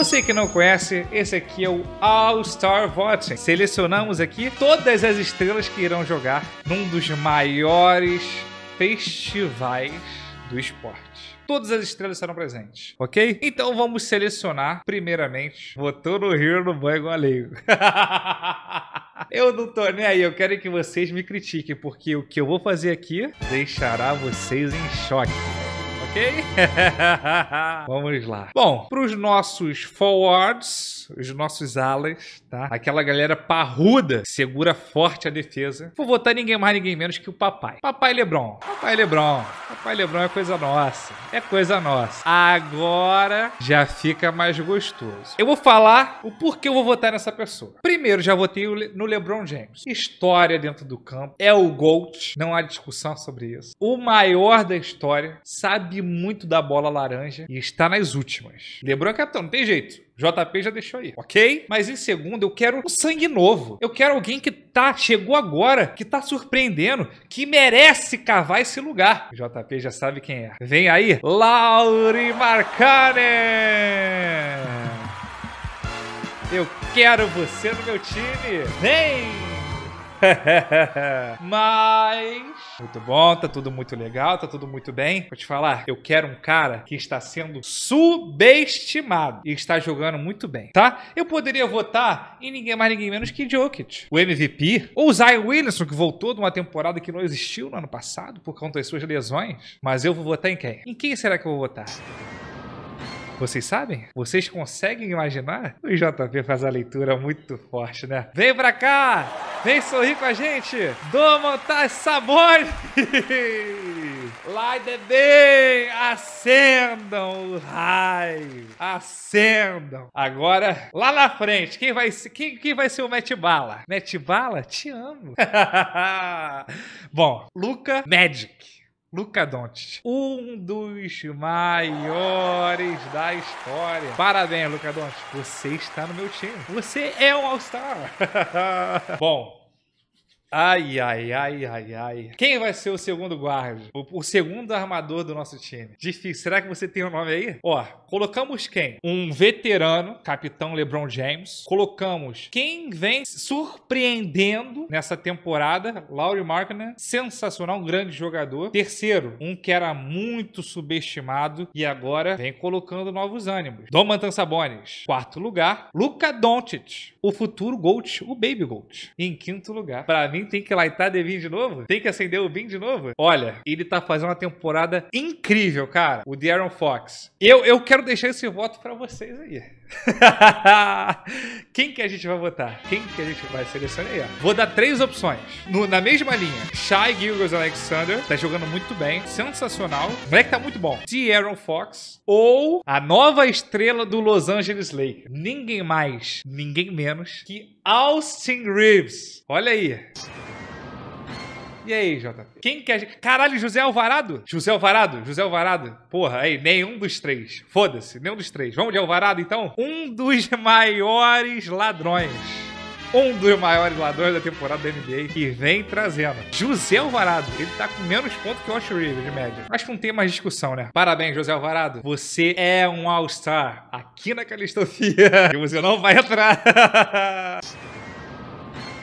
Você que não conhece, esse aqui é o All Star Voting. Selecionamos aqui todas as estrelas que irão jogar num dos maiores festivais do esporte. Todas as estrelas serão presentes, ok? Então vamos selecionar, primeiramente, botou no rio no banho alheio. eu não tô nem aí, eu quero é que vocês me critiquem, porque o que eu vou fazer aqui deixará vocês em choque ok? Vamos lá. Bom, para os nossos forwards, os nossos alas, tá? Aquela galera parruda, segura forte a defesa. Vou votar ninguém mais, ninguém menos que o papai. Papai Lebron. Papai Lebron. Papai Lebron é coisa nossa. É coisa nossa. Agora já fica mais gostoso. Eu vou falar o porquê eu vou votar nessa pessoa. Primeiro, já votei no LeBron James. História dentro do campo. É o GOAT. Não há discussão sobre isso. O maior da história. Sabe muito da bola laranja e está nas últimas. Lebron é capitão, não tem jeito. JP já deixou aí, ok? Mas em segundo, eu quero um sangue novo. Eu quero alguém que tá, chegou agora, que tá surpreendendo, que merece cavar esse lugar. JP já sabe quem é. Vem aí, Lauri Marcane! Eu quero você no meu time! Vem! Mas muito bom, tá tudo muito legal, tá tudo muito bem. Vou te falar, eu quero um cara que está sendo subestimado e está jogando muito bem, tá? Eu poderia votar em ninguém mais, ninguém menos que Jokic, o MVP, ou Zion Williamson, que voltou de uma temporada que não existiu no ano passado por conta das suas lesões. Mas eu vou votar em quem? Em quem será que eu vou votar? Vocês sabem? Vocês conseguem imaginar? O JP faz a leitura muito forte, né? Vem pra cá! Vem sorrir com a gente! Domontar tá Sabores! Light the Acendam o raio! Acendam! Agora, lá na frente, quem vai, quem, quem vai ser o Mete Bala? Mete Bala? Te amo! Bom, Luca Magic. Luca Doncic, um dos maiores da história. Parabéns, Luca Doncic, você está no meu time. Você é um All-Star. Bom, Ai, ai, ai, ai, ai. Quem vai ser o segundo guarda? O, o, segundo armador do nosso time? Difícil. Será que você tem o um nome aí? Ó, colocamos quem? Um veterano, capitão LeBron James. Colocamos quem vem surpreendendo nessa temporada, Laurie Markkinen. Sensacional, um grande jogador. Terceiro, um que era muito subestimado e agora vem colocando novos ânimos. Domantan Sabonis. Quarto lugar, Luca Doncic. O futuro Gold, o Baby Gold. Em quinto lugar, para mim, mim tem que lightar The de novo? Tem que acender o Vim de novo? Olha, ele tá fazendo uma temporada incrível, cara. O De'Aaron Fox. Eu, eu quero deixar esse voto para vocês aí. Quem que a gente vai votar? Quem que a gente vai selecionar aí, Vou dar três opções. No, na mesma linha, Shy Gilgamesh Alexander, tá jogando muito bem, sensacional. O moleque tá muito bom. Aaron Fox ou a nova estrela do Los Angeles Lakers. Ninguém mais, ninguém menos que Austin Reeves. Olha aí. E aí, JP? Quem quer? É Caralho, José Alvarado? José Alvarado? José Alvarado? Porra, aí, nenhum dos três. Foda-se, nenhum dos três. Vamos de Alvarado, então? Um dos maiores ladrões um dos maiores ladrões da temporada da NBA que vem trazendo. José Alvarado, ele tá com menos ponto que o Osh River, de média. Acho que não tem mais discussão, né? Parabéns, José Alvarado. Você é um All-Star aqui na Calistofia. E você não vai entrar.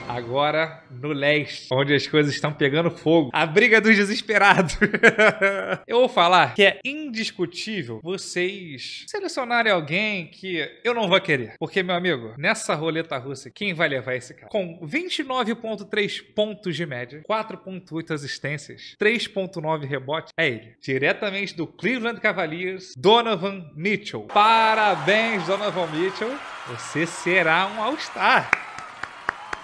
Agora no leste, onde as coisas estão pegando fogo. A briga dos desesperados. eu vou falar que é indiscutível vocês selecionarem alguém que eu não vou querer. Porque, meu amigo, nessa roleta russa, quem vai levar esse cara? Com 29,3 pontos de média, 4,8 assistências, 3,9 rebotes, é ele. Diretamente do Cleveland Cavaliers, Donovan Mitchell. Parabéns, Donovan Mitchell. Você será um All-Star.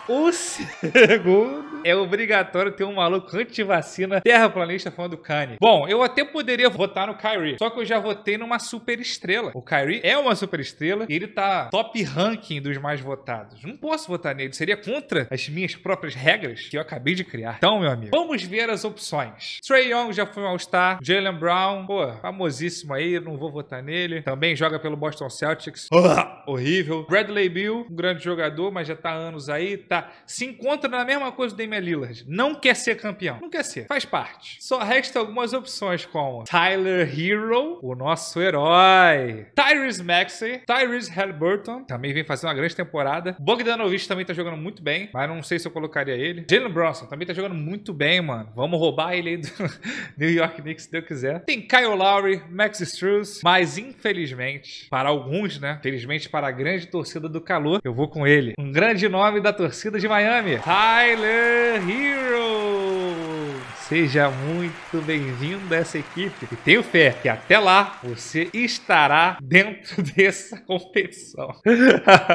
O segundo é obrigatório ter um maluco anti-vacina terraplanista falando do Kanye. Bom, eu até poderia votar no Kyrie, só que eu já votei numa super estrela. O Kyrie é uma super estrela e ele tá top ranking dos mais votados. Não posso votar nele, seria contra as minhas próprias regras que eu acabei de criar. Então, meu amigo, vamos ver as opções. Trey Young já foi um All-Star, Jalen Brown, pô, famosíssimo aí, não vou votar nele. Também joga pelo Boston Celtics, ah! horrível. Bradley Bill, um grande jogador, mas já tá anos aí, tá tá? Se encontra na mesma coisa do Damian Lillard. Não quer ser campeão. Não quer ser. Faz parte. Só resta algumas opções como Tyler Hero, o nosso herói. Tyrese Maxey. Tyrese Halliburton. Também vem fazendo uma grande temporada. Bogdanovich também tá jogando muito bem, mas não sei se eu colocaria ele. Jalen Bronson também tá jogando muito bem, mano. Vamos roubar ele aí do New York Knicks se Deus quiser. Tem Kyle Lowry, Max Struz, mas infelizmente, para alguns, né? Felizmente para a grande torcida do calor, eu vou com ele. Um grande nome da torcida torcida de Miami, Tyler Hero. Seja muito bem-vindo a essa equipe e tenho fé que até lá você estará dentro dessa competição.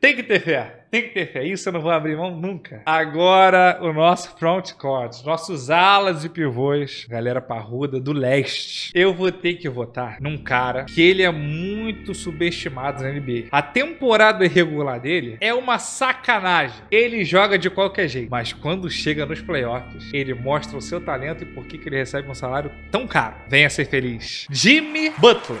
Tem que ter fé. Tem que ter fé, isso eu não vou abrir mão nunca. Agora, o nosso front court, nossos alas e pivôs, galera parruda do leste. Eu vou ter que votar num cara que ele é muito subestimado na NBA. A temporada irregular dele é uma sacanagem. Ele joga de qualquer jeito, mas quando chega nos playoffs, ele mostra o seu talento e por que, que ele recebe um salário tão caro. Venha ser feliz. Jimmy Butler.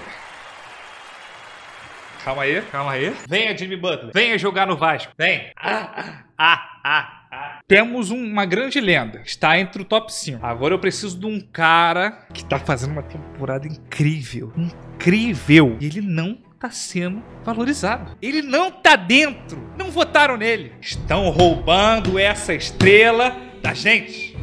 Calma aí, calma aí. Venha, Jimmy Butler. Venha jogar no Vasco. Vem. Ah, ah, ah. ah. Temos um, uma grande lenda. Está entre o top 5. Agora eu preciso de um cara que está fazendo uma temporada incrível. Incrível. E ele não está sendo valorizado. Ele não está dentro. Não votaram nele. Estão roubando essa estrela da gente.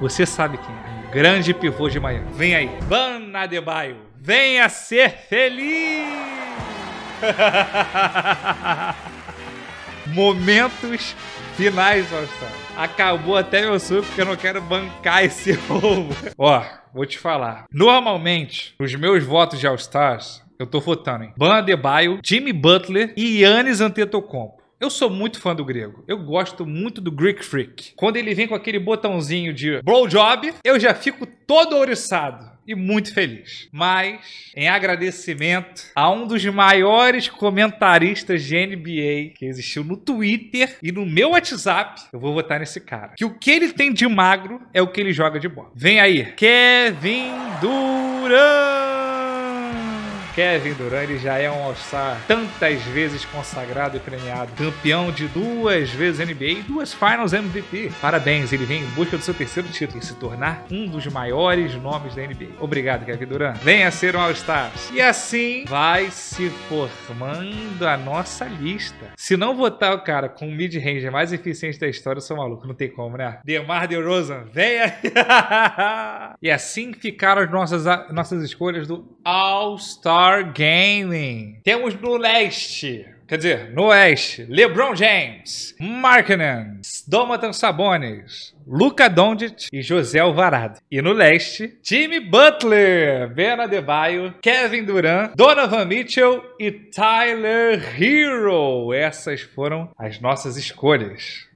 Você sabe quem é. Grande pivô de Miami. Vem aí. Van Adebayo. Venha ser feliz. Momentos finais, All-Star. Acabou até meu suco porque eu não quero bancar esse roubo. Ó, vou te falar. Normalmente, os meus votos de All-Stars, eu tô votando em Ban Adebayo, Jimmy Butler e Yannis Antetokounmpo. Eu sou muito fã do grego. Eu gosto muito do Greek Freak. Quando ele vem com aquele botãozinho de blowjob, eu já fico todo ouriçado e muito feliz. Mas, em agradecimento a um dos maiores comentaristas de NBA que existiu no Twitter e no meu WhatsApp, eu vou votar nesse cara. Que o que ele tem de magro é o que ele joga de bola. Vem aí, Kevin Durant! Kevin Durant ele já é um All-Star tantas vezes consagrado e premiado, campeão de duas vezes NBA e duas Finals MVP. Parabéns, ele vem em busca do seu terceiro título e se tornar um dos maiores nomes da NBA. Obrigado, Kevin Durant. Venha ser um All-Star. E assim vai se formando a nossa lista. Se não votar o cara com o mid-range mais eficiente da história, eu sou maluco, não tem como, né? DeMar DeRozan, venha! e assim ficaram as nossas, nossas escolhas do All-Star VR Gaming. Temos no leste quer dizer, no Oeste, LeBron James, Markkanen, Domatan Sabonis, Luca Doncic e José Alvarado. E no Leste, Jimmy Butler, Ben Adebayo, Kevin Durant, Donovan Mitchell e Tyler Hero. Essas foram as nossas escolhas.